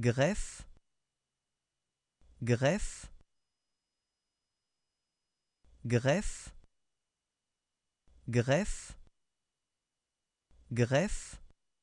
greffe, greffe, greffe, greffe, greffe.